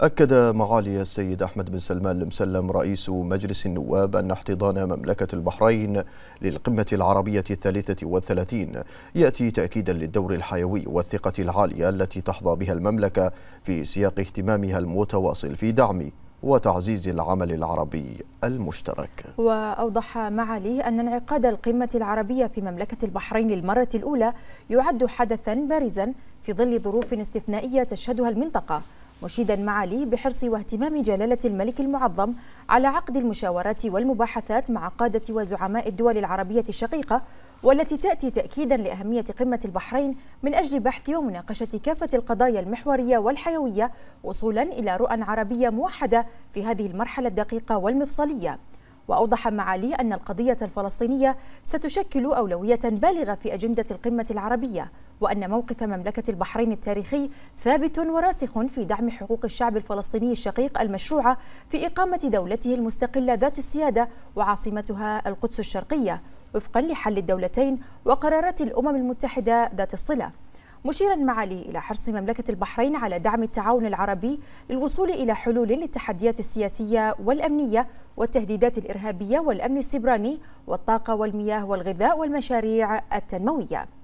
أكد معالي السيد أحمد بن سلمان المسلم رئيس مجلس النواب أن احتضان مملكة البحرين للقمة العربية الثالثة والثلاثين يأتي تأكيدا للدور الحيوي والثقة العالية التي تحظى بها المملكة في سياق اهتمامها المتواصل في دعم وتعزيز العمل العربي المشترك وأوضح معالي أن انعقاد القمة العربية في مملكة البحرين للمرة الأولى يعد حدثا بارزا في ظل ظروف استثنائية تشهدها المنطقة مشيدا معاليه بحرص واهتمام جلالة الملك المعظم على عقد المشاورات والمباحثات مع قادة وزعماء الدول العربية الشقيقة والتي تأتي تأكيدا لأهمية قمة البحرين من أجل بحث ومناقشة كافة القضايا المحورية والحيوية وصولا إلى رؤى عربية موحدة في هذه المرحلة الدقيقة والمفصلية وأوضح معالي أن القضية الفلسطينية ستشكل أولوية بالغة في أجندة القمة العربية وأن موقف مملكة البحرين التاريخي ثابت وراسخ في دعم حقوق الشعب الفلسطيني الشقيق المشروعة في إقامة دولته المستقلة ذات السيادة وعاصمتها القدس الشرقية وفقا لحل الدولتين وقرارات الأمم المتحدة ذات الصلة مشيرا معالي إلى حرص مملكة البحرين على دعم التعاون العربي للوصول إلى حلول للتحديات السياسية والأمنية والتهديدات الإرهابية والأمن السبراني والطاقة والمياه والغذاء والمشاريع التنموية